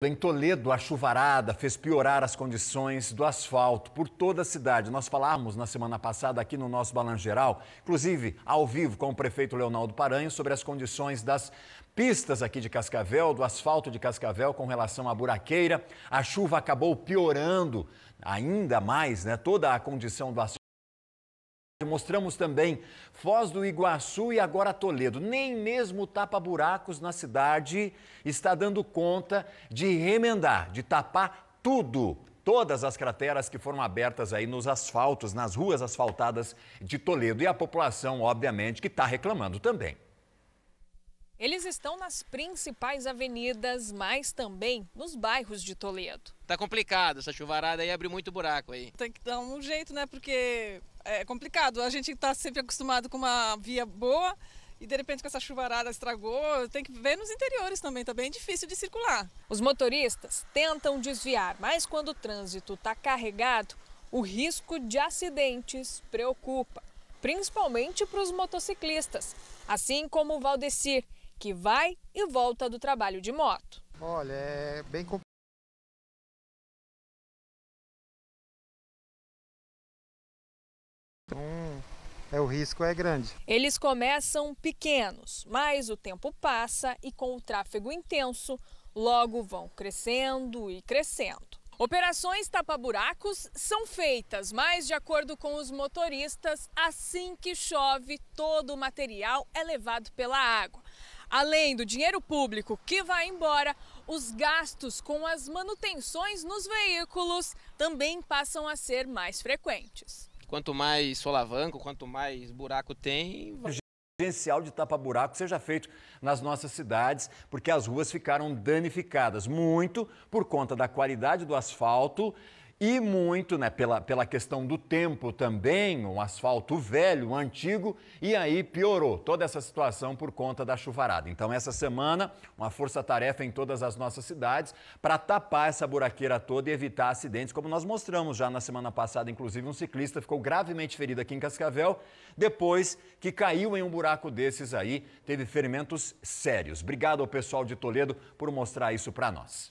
Em Toledo, a chuvarada fez piorar as condições do asfalto por toda a cidade. Nós falamos na semana passada aqui no nosso Balanço Geral, inclusive ao vivo com o prefeito Leonardo Paranho, sobre as condições das pistas aqui de Cascavel, do asfalto de Cascavel com relação à buraqueira. A chuva acabou piorando ainda mais né, toda a condição do asfalto. Mostramos também Foz do Iguaçu e agora Toledo. Nem mesmo tapa-buracos na cidade está dando conta de remendar, de tapar tudo. Todas as crateras que foram abertas aí nos asfaltos, nas ruas asfaltadas de Toledo. E a população, obviamente, que está reclamando também. Eles estão nas principais avenidas, mas também nos bairros de Toledo. Tá complicado, essa chuvarada aí abre muito buraco aí. Tem que dar um jeito, né? Porque é complicado. A gente está sempre acostumado com uma via boa e de repente com essa chuvarada estragou, tem que ver nos interiores também, tá bem difícil de circular. Os motoristas tentam desviar, mas quando o trânsito está carregado, o risco de acidentes preocupa, principalmente para os motociclistas, assim como o Valdecir, que vai e volta do trabalho de moto. Olha, é bem complicado. Então, é, o risco é grande. Eles começam pequenos, mas o tempo passa e com o tráfego intenso, logo vão crescendo e crescendo. Operações tapa-buracos são feitas, mas de acordo com os motoristas, assim que chove, todo o material é levado pela água. Além do dinheiro público que vai embora, os gastos com as manutenções nos veículos também passam a ser mais frequentes. Quanto mais solavanco, quanto mais buraco tem. Potencial de tapa-buraco seja feito nas nossas cidades, porque as ruas ficaram danificadas muito por conta da qualidade do asfalto e muito, né, pela, pela questão do tempo também, um asfalto velho, antigo, e aí piorou toda essa situação por conta da chuvarada. Então, essa semana, uma força-tarefa em todas as nossas cidades para tapar essa buraqueira toda e evitar acidentes, como nós mostramos já na semana passada, inclusive, um ciclista ficou gravemente ferido aqui em Cascavel, depois que caiu em um buraco desses aí, teve ferimentos sérios. Obrigado ao pessoal de Toledo por mostrar isso para nós.